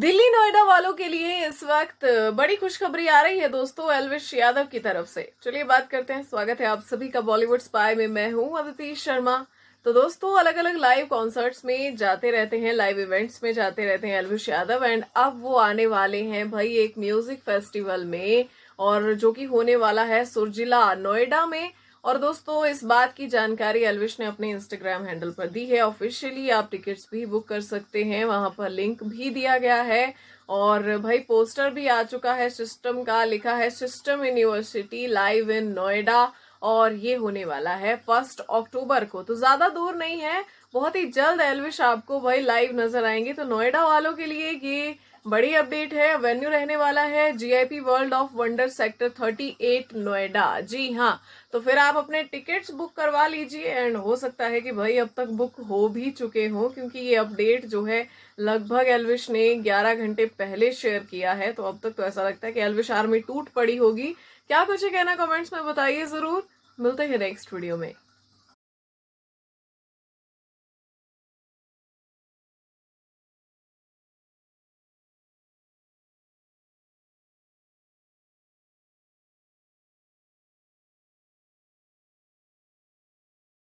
दिल्ली नोएडा वालों के लिए इस वक्त बड़ी खुशखबरी आ रही है दोस्तों एलविश यादव की तरफ से चलिए बात करते हैं स्वागत है आप सभी का बॉलीवुड स्पाई में मैं हूं अदिति शर्मा तो दोस्तों अलग अलग लाइव कॉन्सर्ट्स में जाते रहते हैं लाइव इवेंट्स में जाते रहते हैं एलविश यादव एंड अब वो आने वाले हैं भाई एक म्यूजिक फेस्टिवल में और जो कि होने वाला है सुरजिला नोएडा में और दोस्तों इस बात की जानकारी एलविश ने अपने इंस्टाग्राम हैंडल पर दी है ऑफिशियली आप टिकट्स भी बुक कर सकते हैं वहां पर लिंक भी दिया गया है और भाई पोस्टर भी आ चुका है सिस्टम का लिखा है system university live in Noida और ये होने वाला है फर्स्ट अक्टूबर को तो ज्यादा दूर नहीं है बहुत ही जल्द एलविश आपको भाई लाइव नजर आएंगे तो नोएडा वालों के लिए ये बड़ी अपडेट है वेन्यू रहने वाला है GIP world of wonder sector 38 Noida जी हाँ तो फिर आप अपने टिकट्स बुक करवा लीजिए एंड हो सकता है कि भाई अब तक बुक हो भी चुके हों क्योंकि ये अपडेट जो है लगभग एलविश ने 11 घंटे पहले शेयर किया है तो अब तक तो ऐसा लगता है कि एलविश आर्मी टूट पड़ी होगी क्या कुछ कहना कमेंट्स में बताइए जरूर मिलते हैं नेक्स्ट वीडियो में